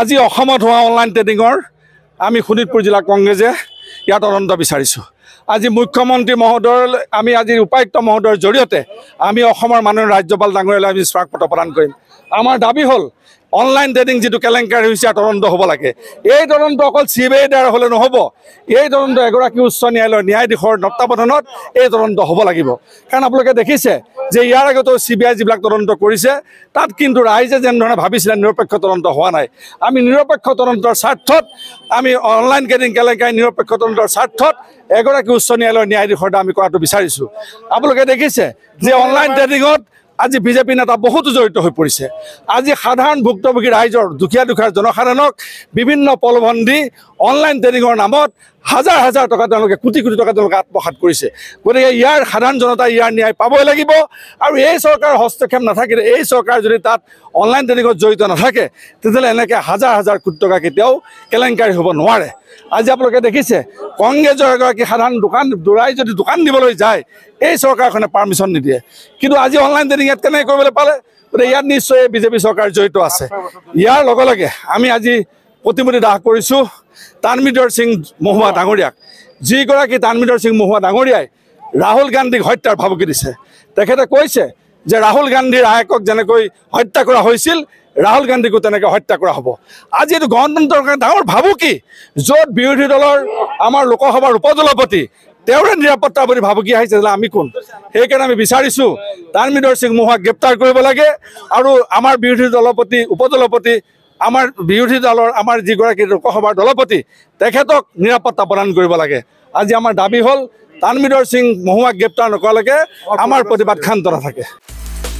আজি অসমত হোৱা অনলাইন ট্ৰেডিঙৰ আমি শোণিতপুৰ জিলা কংগ্ৰেছে ইয়াত তদন্ত বিচাৰিছোঁ আজি মুখ্যমন্ত্ৰী মহোদয়লৈ আমি আজি উপায়ুক্ত মহোদয়ৰ জৰিয়তে আমি অসমৰ মাননীয় ৰাজ্যপাল ডাঙৰীয়ালৈ আমি পত্ৰ প্ৰদান কৰিম আমাৰ দাবী হ'ল অনলাইন ট্ৰেডিং যিটো কেলেংকাৰী হৈছে তদন্ত হ'ব লাগে এই তদন্ত অকল চি বি আইৰ দ্বাৰা হ'লে নহ'ব এই তদন্ত এগৰাকী উচ্চ ন্যায়ালয়ৰ ন্যায়াধীশৰ তত্বাৱধানত এই তদন্ত হ'ব লাগিব কাৰণ আপোনালোকে দেখিছে যে ইয়াৰ আগতেও চি বি আই যিবিলাক তদন্ত কৰিছে তাত কিন্তু ৰাইজে যেনেধৰণে ভাবিছিলে নিৰপেক্ষ তদন্ত হোৱা নাই আমি নিৰপেক্ষ তদন্তৰ স্বাৰ্থত আমি অনলাইন ট্ৰেডিং কেলেংকাৰী নিৰপেক্ষ তদন্তৰ স্বাৰ্থত এগৰাকী উচ্চ ন্যায়ালয়ৰ ন্যায়াধীশৰ দ্বাৰা আমি কৰাটো বিচাৰিছোঁ আপোনালোকে দেখিছে যে অনলাইন ট্ৰেডিঙত আজি বিজেপি নেতা বহুতো জড়িত হৈ পৰিছে আজি সাধাৰণ ভুক্তভোগী ৰাইজৰ দুখীয়া দুখীয়া জনসাধাৰণক বিভিন্ন প্ৰলোভন দি অনলাইন ট্ৰেডিঙৰ নামত হাজাৰ হাজাৰ টকা তেওঁলোকে কোটি কোটি টকা তেওঁলোকে আত্মসাত কৰিছে গতিকে ইয়াৰ সাধাৰণ জনতাই ইয়াৰ ন্যায় পাবই লাগিব আৰু এই চৰকাৰৰ হস্তক্ষেপ নাথাকিলে এই চৰকাৰ যদি তাত অনলাইন ট্ৰেডিঙত জড়িত নাথাকে তেতিয়াহ'লে এনেকৈ হাজাৰ হাজাৰ কোটি টকা কেতিয়াও কেলেংকাৰী হ'ব নোৱাৰে আজি আপোনালোকে দেখিছে কংগ্ৰেছৰ এগৰাকী সাধাৰণ দোকান দৌৰাই যদি দোকান দিবলৈ যায় এই চৰকাৰখনে পাৰ্মিশ্যন নিদিয়ে কিন্তু আজি অনলাইন ট্ৰেডিং ইয়াত কেনেকৈ কৰিবলৈ পালে গতিকে ইয়াত নিশ্চয় এই বিজেপি চৰকাৰ জড়িত আছে ইয়াৰ লগে লগে আমি আজি প্ৰতিমূতি দাহ কৰিছোঁ তানমিধৰ সিং মহুৱা ডাঙৰীয়াক যিগৰাকী তানমিধৰ সিং মহুৱা ডাঙৰীয়াই ৰাহুল গান্ধীক হত্যাৰ ভাবুকি দিছে তেখেতে কৈছে যে ৰাহুল গান্ধীৰ আয়কক যেনেকৈ হত্যা কৰা হৈছিল ৰাহুল গান্ধীকো তেনেকৈ হত্যা কৰা হব আজি এই গণতন্ত্ৰেৰ কাৰণে ডৰ ভাবুকি যত বিৰোধী দলৰ আমাৰ লোকসভাৰ উপদলপতি তেওঁৰে নিৰাপত্তা বুলি ভাবুকি আহিছে যে আমি কোন সেইকাৰণে আমি বিচাৰিছোঁ তানমিদৰ সিং মহুৱাক গ্ৰেপ্তাৰ কৰিব লাগে আৰু আমাৰ বিৰোধী দলপতি উপদলপতি আমাৰ বিৰোধী দলৰ আমাৰ যিগৰাকী লোকসভাৰ দলপতি তেখেতক নিৰাপত্তা প্ৰদান কৰিব লাগে। আজি আমাৰ দাবী হল তানমিদৰ সিং মহুৱাক গ্ৰেপ্তাৰ নকালে আমাৰ প্ৰতিবাদ খান্ত থাকে